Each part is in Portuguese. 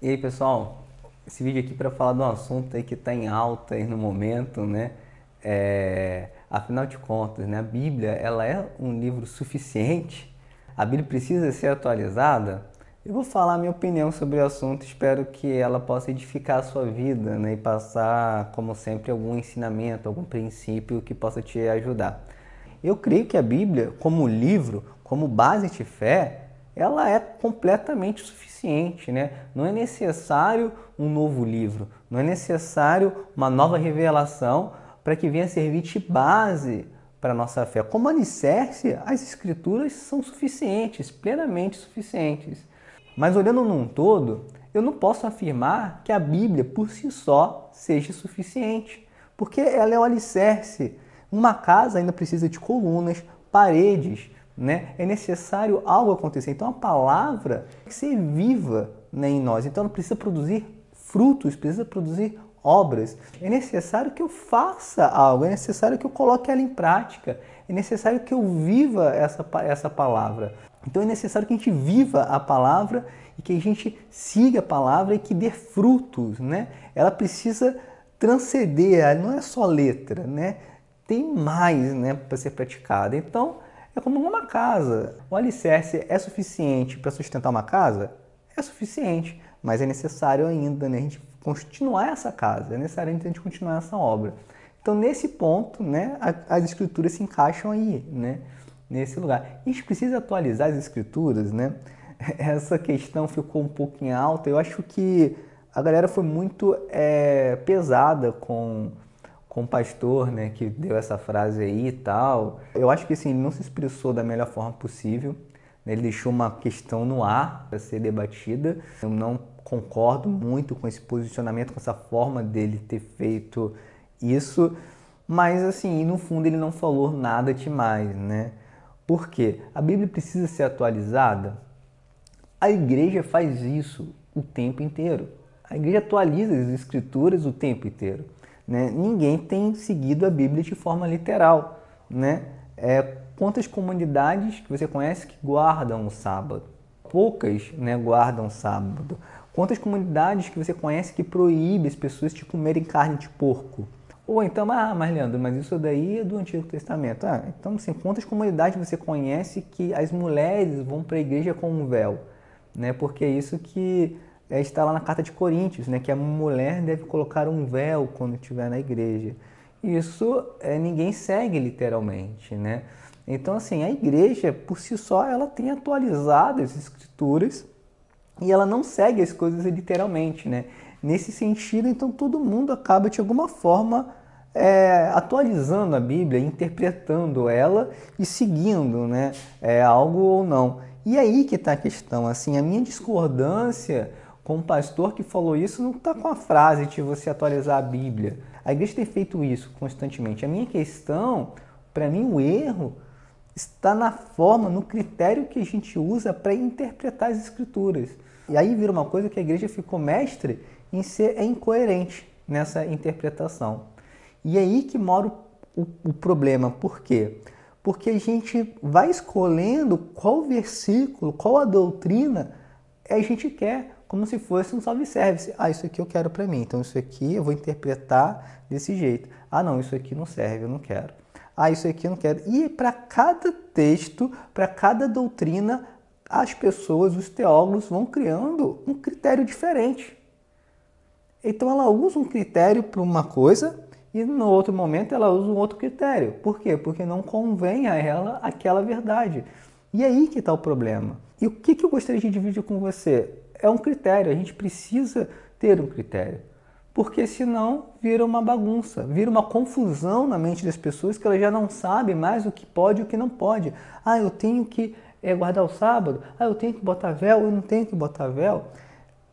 E aí, pessoal, esse vídeo aqui para falar de um assunto aí que está em alta aí no momento, né? É, afinal de contas, né, a Bíblia ela é um livro suficiente? A Bíblia precisa ser atualizada? Eu vou falar a minha opinião sobre o assunto, espero que ela possa edificar a sua vida né, e passar, como sempre, algum ensinamento, algum princípio que possa te ajudar. Eu creio que a Bíblia, como livro, como base de fé, ela é completamente suficiente, né? Não é necessário um novo livro, não é necessário uma nova revelação para que venha servir de base para a nossa fé. Como alicerce, as escrituras são suficientes, plenamente suficientes. Mas olhando num todo, eu não posso afirmar que a Bíblia por si só seja suficiente, porque ela é o alicerce. Uma casa ainda precisa de colunas, paredes, né? É necessário algo acontecer. Então a palavra tem que ser viva né, em nós. Então ela precisa produzir frutos, precisa produzir obras. É necessário que eu faça algo, é necessário que eu coloque ela em prática, é necessário que eu viva essa, essa palavra. Então é necessário que a gente viva a palavra e que a gente siga a palavra e que dê frutos, né? Ela precisa transcender, não é só letra, né? Tem mais, né, para ser praticada. Então, é como numa casa. o alicerce é suficiente para sustentar uma casa? É suficiente, mas é necessário ainda né, a gente continuar essa casa, é necessário a gente continuar essa obra. Então, nesse ponto, né, as escrituras se encaixam aí, né, nesse lugar. E a gente precisa atualizar as escrituras, né? Essa questão ficou um pouco em alta. Eu acho que a galera foi muito é, pesada com com o pastor, né, que deu essa frase aí e tal. Eu acho que assim, ele não se expressou da melhor forma possível. Né, ele deixou uma questão no ar para ser debatida. Eu não concordo muito com esse posicionamento, com essa forma dele ter feito isso, mas assim, no fundo ele não falou nada demais, né? Por quê? A Bíblia precisa ser atualizada. A igreja faz isso o tempo inteiro. A igreja atualiza as escrituras o tempo inteiro. Né? Ninguém tem seguido a Bíblia de forma literal. Né? É, quantas comunidades que você conhece que guardam o sábado? Poucas né, guardam o sábado. Quantas comunidades que você conhece que proíbe as pessoas de comerem carne de porco? Ou então, ah, mas Leandro, mas isso daí é do Antigo Testamento. Ah, então, assim, quantas comunidades você conhece que as mulheres vão para a igreja com um véu? Né? Porque é isso que é, está lá na carta de Coríntios, né, que a mulher deve colocar um véu quando estiver na igreja. Isso é, ninguém segue literalmente, né? Então, assim, a igreja, por si só, ela tem atualizado as escrituras e ela não segue as coisas literalmente, né? Nesse sentido, então, todo mundo acaba, de alguma forma, é, atualizando a Bíblia, interpretando ela e seguindo, né? É, algo ou não. E aí que está a questão, assim, a minha discordância com um pastor que falou isso, não está com a frase de você atualizar a Bíblia. A igreja tem feito isso constantemente. A minha questão, para mim, o erro está na forma, no critério que a gente usa para interpretar as escrituras. E aí vira uma coisa que a igreja ficou mestre em ser é incoerente nessa interpretação. E é aí que mora o, o problema. Por quê? Porque a gente vai escolhendo qual versículo, qual a doutrina a gente quer como se fosse um self-service. Ah, isso aqui eu quero para mim, então isso aqui eu vou interpretar desse jeito. Ah, não, isso aqui não serve, eu não quero. Ah, isso aqui eu não quero. E para cada texto, para cada doutrina, as pessoas, os teólogos vão criando um critério diferente. Então ela usa um critério para uma coisa e no outro momento ela usa um outro critério. Por quê? Porque não convém a ela aquela verdade. E é aí que está o problema. E o que, que eu gostaria de dividir com você? é um critério, a gente precisa ter um critério. Porque senão vira uma bagunça, vira uma confusão na mente das pessoas que elas já não sabem mais o que pode e o que não pode. Ah, eu tenho que é, guardar o sábado, ah, eu tenho que botar véu, eu não tenho que botar véu.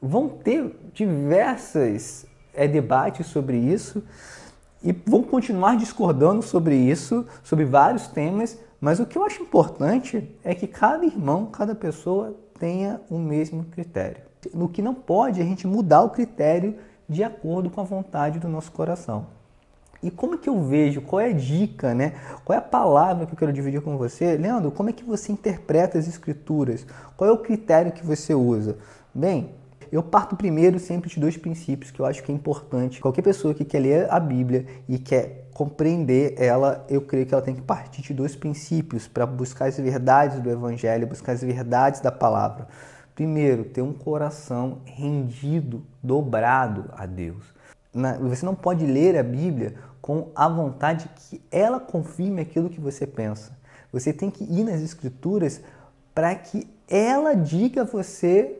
Vão ter diversas é, debates sobre isso e vão continuar discordando sobre isso, sobre vários temas, mas o que eu acho importante é que cada irmão, cada pessoa tenha o mesmo critério. No que não pode a gente mudar o critério de acordo com a vontade do nosso coração. E como é que eu vejo? Qual é a dica, né? Qual é a palavra que eu quero dividir com você? Leandro, como é que você interpreta as escrituras? Qual é o critério que você usa? Bem, eu parto primeiro sempre de dois princípios que eu acho que é importante. Qualquer pessoa que quer ler a Bíblia e quer compreender ela, eu creio que ela tem que partir de dois princípios para buscar as verdades do Evangelho, buscar as verdades da palavra. Primeiro, ter um coração rendido, dobrado a Deus. Você não pode ler a Bíblia com a vontade que ela confirme aquilo que você pensa. Você tem que ir nas Escrituras para que ela diga a você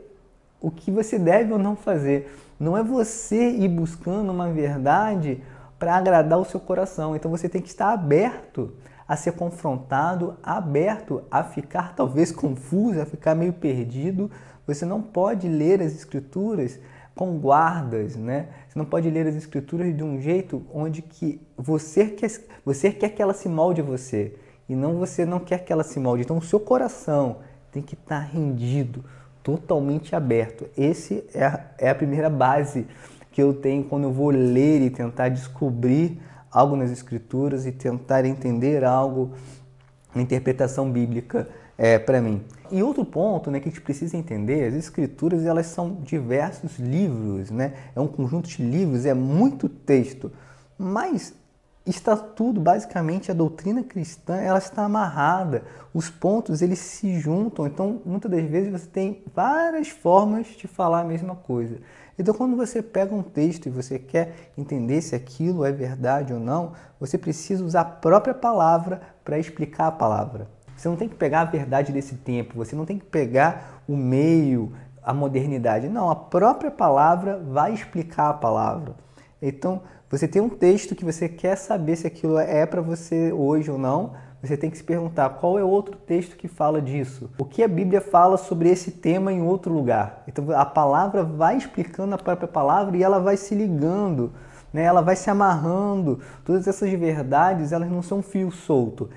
o que você deve ou não fazer. Não é você ir buscando uma verdade para agradar o seu coração. Então você tem que estar aberto a ser confrontado, aberto a ficar talvez confuso, a ficar meio perdido. Você não pode ler as escrituras com guardas, né? Você não pode ler as escrituras de um jeito onde que você quer, você quer que ela se molde a você e não você não quer que ela se molde. Então o seu coração tem que estar tá rendido, totalmente aberto. Esse é a, é a primeira base que eu tenho quando eu vou ler e tentar descobrir algo nas escrituras e tentar entender algo na interpretação bíblica é, para mim. E outro ponto né, que a gente precisa entender, as escrituras elas são diversos livros, né? é um conjunto de livros, é muito texto, mas está tudo basicamente a doutrina cristã ela está amarrada os pontos eles se juntam então muitas das vezes você tem várias formas de falar a mesma coisa então quando você pega um texto e você quer entender se aquilo é verdade ou não você precisa usar a própria palavra para explicar a palavra você não tem que pegar a verdade desse tempo você não tem que pegar o meio a modernidade não a própria palavra vai explicar a palavra então você tem um texto que você quer saber se aquilo é para você hoje ou não. Você tem que se perguntar qual é outro texto que fala disso. O que a Bíblia fala sobre esse tema em outro lugar? Então a palavra vai explicando a própria palavra e ela vai se ligando, né? ela vai se amarrando. Todas essas verdades, elas não são fio solto.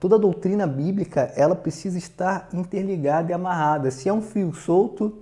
Toda doutrina bíblica, ela precisa estar interligada e amarrada. Se é um fio solto,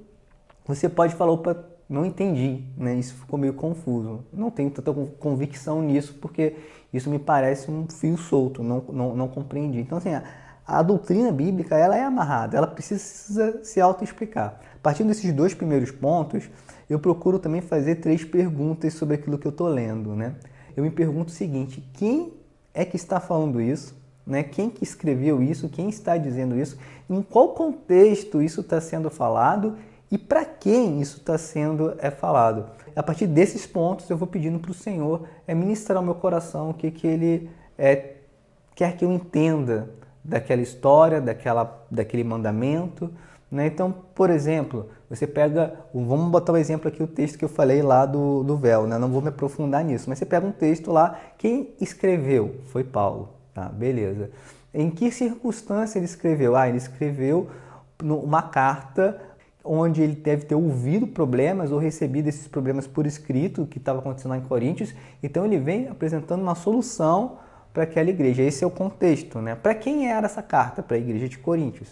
você pode falar, opa, não entendi, né? Isso ficou meio confuso. Não tenho tanta convicção nisso porque isso me parece um fio solto, não, não, não compreendi. Então, assim, a, a doutrina bíblica, ela é amarrada, ela precisa se autoexplicar. Partindo desses dois primeiros pontos, eu procuro também fazer três perguntas sobre aquilo que eu estou lendo, né? Eu me pergunto o seguinte, quem é que está falando isso? Né? Quem que escreveu isso? Quem está dizendo isso? Em qual contexto isso está sendo falado? e para quem isso está sendo é falado. A partir desses pontos eu vou pedindo para o Senhor é ministrar ao meu coração o que, que Ele é, quer que eu entenda daquela história, daquela, daquele mandamento. Né? Então, por exemplo, você pega, vamos botar o um exemplo aqui, o texto que eu falei lá do, do véu, né? não vou me aprofundar nisso, mas você pega um texto lá, quem escreveu foi Paulo, tá? beleza. Em que circunstância ele escreveu? Ah, ele escreveu uma carta onde ele deve ter ouvido problemas ou recebido esses problemas por escrito que estava acontecendo em Coríntios. Então ele vem apresentando uma solução para aquela igreja. Esse é o contexto, né? Para quem era essa carta? Para a igreja de Coríntios.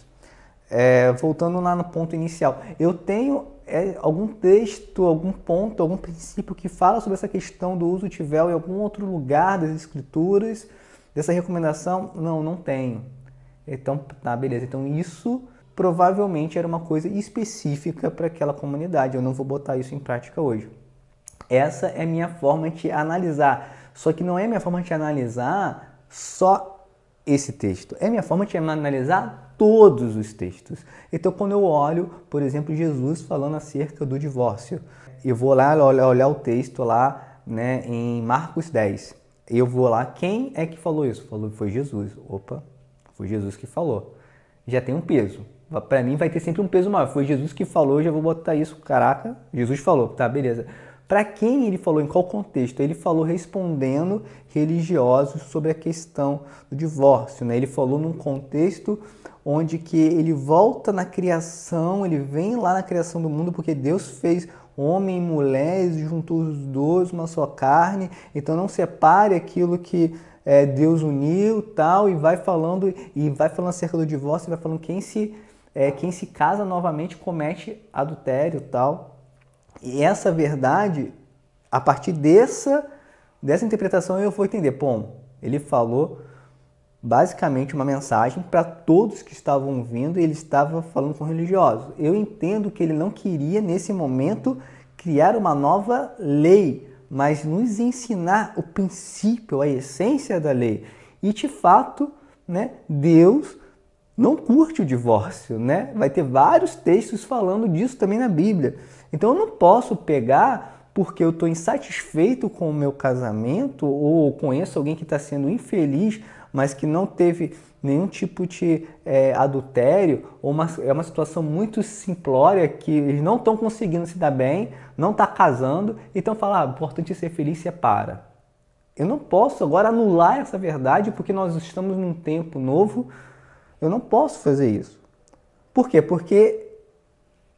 É, voltando lá no ponto inicial, eu tenho é, algum texto, algum ponto, algum princípio que fala sobre essa questão do uso tivel em algum outro lugar das escrituras, dessa recomendação? Não, não tenho. Então, tá, beleza. Então isso provavelmente era uma coisa específica para aquela comunidade. Eu não vou botar isso em prática hoje. Essa é minha forma de analisar. Só que não é minha forma de analisar só esse texto. É minha forma de analisar todos os textos. Então, quando eu olho, por exemplo, Jesus falando acerca do divórcio, eu vou lá olhar o texto lá né, em Marcos 10. Eu vou lá, quem é que falou isso? Falou, foi Jesus. Opa, foi Jesus que falou. Já tem um peso para mim vai ter sempre um peso maior. Foi Jesus que falou, já vou botar isso. Caraca, Jesus falou, tá, beleza. Para quem ele falou, em qual contexto? Ele falou respondendo religiosos sobre a questão do divórcio, né? Ele falou num contexto onde que ele volta na criação, ele vem lá na criação do mundo porque Deus fez homem e mulher, juntou os dois uma só carne. Então não separe aquilo que é, Deus uniu, tal, e vai falando e vai falando acerca do divórcio, e vai falando quem se é, quem se casa novamente comete adultério tal. E essa verdade, a partir dessa, dessa interpretação, eu vou entender. Bom, ele falou basicamente uma mensagem para todos que estavam vindo, ele estava falando com religiosos. Eu entendo que ele não queria, nesse momento, criar uma nova lei, mas nos ensinar o princípio, a essência da lei. E, de fato, né, Deus não curte o divórcio, né? Vai ter vários textos falando disso também na Bíblia. Então eu não posso pegar porque eu estou insatisfeito com o meu casamento ou conheço alguém que está sendo infeliz, mas que não teve nenhum tipo de é, adultério, ou uma, é uma situação muito simplória que eles não estão conseguindo se dar bem, não está casando, então falar ah, o importante é ser feliz, para. Eu não posso agora anular essa verdade porque nós estamos num tempo novo, eu não posso fazer isso. Por quê? Porque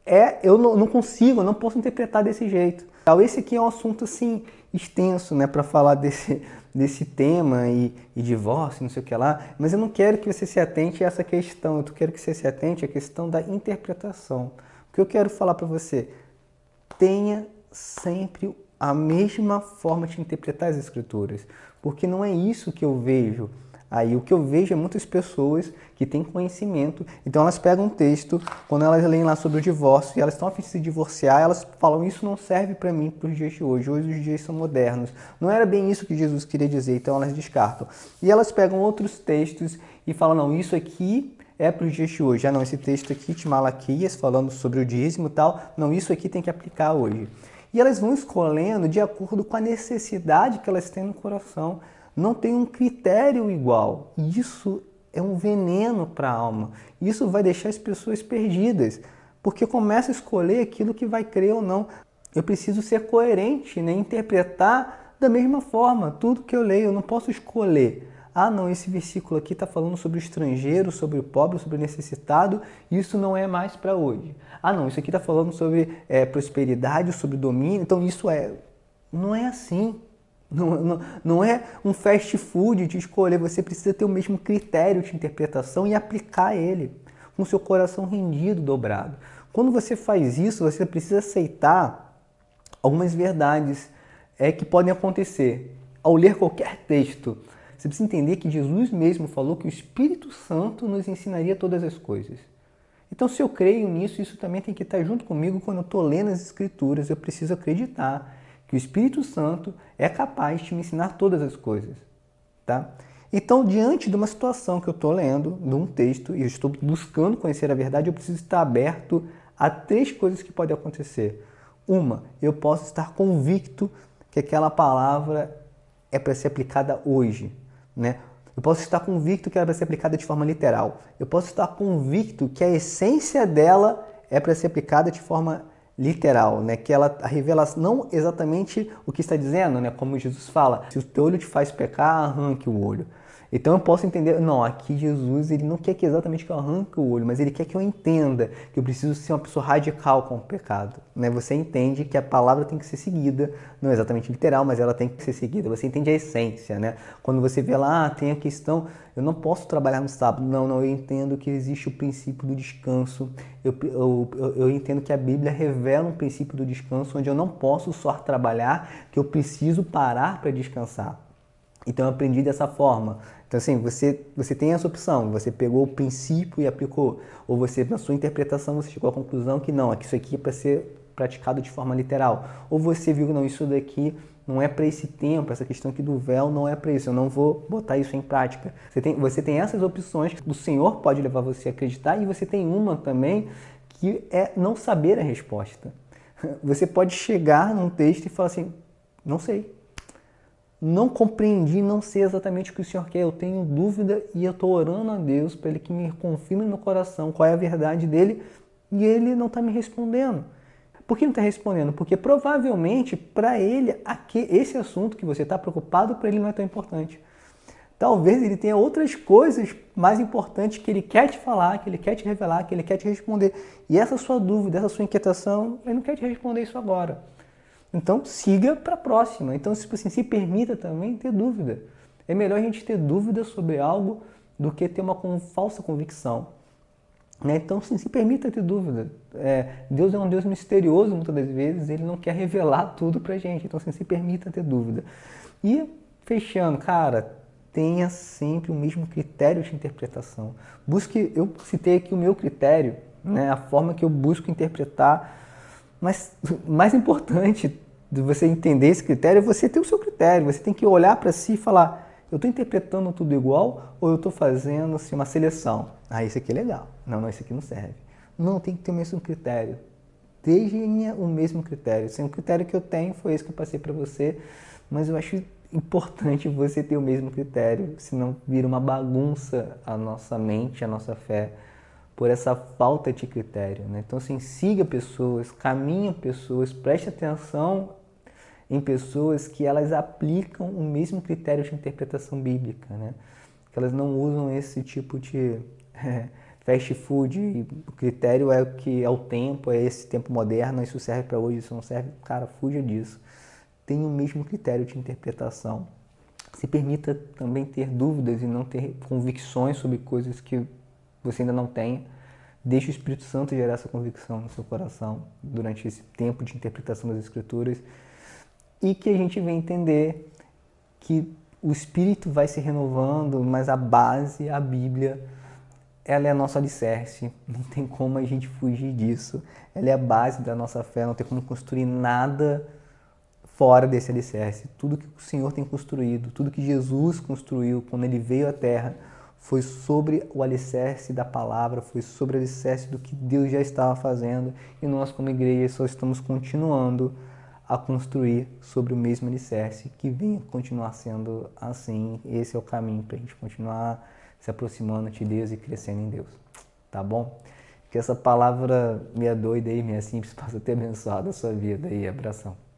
é, eu não, não consigo, eu não posso interpretar desse jeito. Então, esse aqui é um assunto assim extenso, né, para falar desse, desse tema e, e, divórcio, não sei o que lá, mas eu não quero que você se atente a essa questão, eu quero que você se atente à questão da interpretação. O que eu quero falar para você, tenha sempre a mesma forma de interpretar as escrituras, porque não é isso que eu vejo Aí o que eu vejo é muitas pessoas que têm conhecimento, então elas pegam um texto, quando elas leem lá sobre o divórcio e elas estão a fim de se divorciar, elas falam: Isso não serve para mim para os dias de hoje, hoje os dias são modernos. Não era bem isso que Jesus queria dizer, então elas descartam. E elas pegam outros textos e falam: Não, isso aqui é para os dias de hoje. Ah, não, esse texto aqui de Malaquias falando sobre o dízimo e tal, não, isso aqui tem que aplicar hoje. E elas vão escolhendo de acordo com a necessidade que elas têm no coração não tem um critério igual. Isso é um veneno para a alma. Isso vai deixar as pessoas perdidas, porque começa a escolher aquilo que vai crer ou não. Eu preciso ser coerente, né? interpretar da mesma forma tudo que eu leio. Eu não posso escolher. Ah, não, esse versículo aqui está falando sobre o estrangeiro, sobre o pobre, sobre o necessitado, isso não é mais para hoje. Ah, não, isso aqui está falando sobre é, prosperidade, sobre domínio, então isso é. Não é assim. Não, não, não, é um fast food de escolher, você precisa ter o mesmo critério de interpretação e aplicar ele, com seu coração rendido, dobrado. Quando você faz isso, você precisa aceitar algumas verdades é, que podem acontecer. Ao ler qualquer texto, você precisa entender que Jesus mesmo falou que o Espírito Santo nos ensinaria todas as coisas. Então, se eu creio nisso, isso também tem que estar junto comigo quando eu estou lendo as Escrituras, eu preciso acreditar que o Espírito Santo é capaz de me ensinar todas as coisas, tá? Então, diante de uma situação que eu estou lendo, de um texto, e eu estou buscando conhecer a verdade, eu preciso estar aberto a três coisas que podem acontecer. Uma, eu posso estar convicto que aquela palavra é para ser aplicada hoje, né? Eu posso estar convicto que ela vai é ser aplicada de forma literal. Eu posso estar convicto que a essência dela é para ser aplicada de forma literal, né? Que ela revela não exatamente o que está dizendo, né? Como Jesus fala, se o teu olho te faz pecar, arranque o olho. Então eu posso entender, não, aqui Jesus ele não quer que exatamente que eu arranque o olho, mas ele quer que eu entenda que eu preciso ser uma pessoa radical com o pecado. Né? Você entende que a palavra tem que ser seguida, não é exatamente literal, mas ela tem que ser seguida. Você entende a essência, né? Quando você vê lá, ah, tem a questão, eu não posso trabalhar no sábado. Não, não, eu entendo que existe o princípio do descanso. Eu, eu, eu entendo que a Bíblia revela um princípio do descanso onde eu não posso só trabalhar, que eu preciso parar para descansar. Então eu aprendi dessa forma. Então, assim, você, você tem essa opção. Você pegou o princípio e aplicou. Ou você, na sua interpretação, você chegou à conclusão que não, é que isso aqui é para ser praticado de forma literal. Ou você viu que não, isso daqui não é para esse tempo, essa questão aqui do véu não é para isso, eu não vou botar isso em prática. Você tem, você tem essas opções que o Senhor pode levar você a acreditar e você tem uma também que é não saber a resposta. Você pode chegar num texto e falar assim, não sei, não compreendi, não sei exatamente o que o Senhor quer, eu tenho dúvida e eu estou orando a Deus para Ele que me confirme no coração qual é a verdade dele e Ele não está me respondendo. Por que não está respondendo? Porque provavelmente para Ele aqui, esse assunto que você está preocupado para Ele não é tão importante. Talvez Ele tenha outras coisas mais importantes que Ele quer te falar, que Ele quer te revelar, que Ele quer te responder. E essa sua dúvida, essa sua inquietação, Ele não quer te responder isso agora. Então siga para a próxima. Então, tipo assim, se permita também ter dúvida. É melhor a gente ter dúvida sobre algo do que ter uma falsa convicção. Né? Então, sim, se permita ter dúvida. É, Deus é um Deus misterioso, muitas das vezes, ele não quer revelar tudo a gente. Então, assim, se permita ter dúvida. E, fechando, cara, tenha sempre o mesmo critério de interpretação. Busque, eu citei aqui o meu critério, né? a forma que eu busco interpretar mas o mais importante de você entender esse critério é você ter o seu critério. Você tem que olhar para si e falar: eu estou interpretando tudo igual ou eu estou fazendo assim, uma seleção? Ah, esse aqui é legal. Não, não, esse aqui não serve. Não, tem que ter o mesmo critério. Tenha o mesmo critério. Assim, o critério que eu tenho foi esse que eu passei para você, mas eu acho importante você ter o mesmo critério, senão vira uma bagunça a nossa mente, a nossa fé por essa falta de critério. Né? Então, assim, siga pessoas, caminha pessoas, preste atenção em pessoas que elas aplicam o mesmo critério de interpretação bíblica, né? que elas não usam esse tipo de é, fast food, o critério é o que é o tempo, é esse tempo moderno, isso serve para hoje, isso não serve, cara, fuja disso. Tenha o mesmo critério de interpretação. Se permita também ter dúvidas e não ter convicções sobre coisas que você ainda não tenha. Deixe o Espírito Santo gerar essa convicção no seu coração durante esse tempo de interpretação das Escrituras e que a gente vem entender que o Espírito vai se renovando, mas a base, a Bíblia, ela é a nossa alicerce, não tem como a gente fugir disso. Ela é a base da nossa fé, não tem como construir nada fora desse alicerce. Tudo que o Senhor tem construído, tudo que Jesus construiu quando ele veio à Terra, foi sobre o alicerce da palavra, foi sobre o alicerce do que Deus já estava fazendo e nós, como igreja, só estamos continuando a construir sobre o mesmo alicerce, que vem continuar sendo assim. Esse é o caminho para a gente continuar se aproximando de Deus e crescendo em Deus, tá bom? Que essa palavra meia doida e meia simples, possa ter abençoado a sua vida e abração.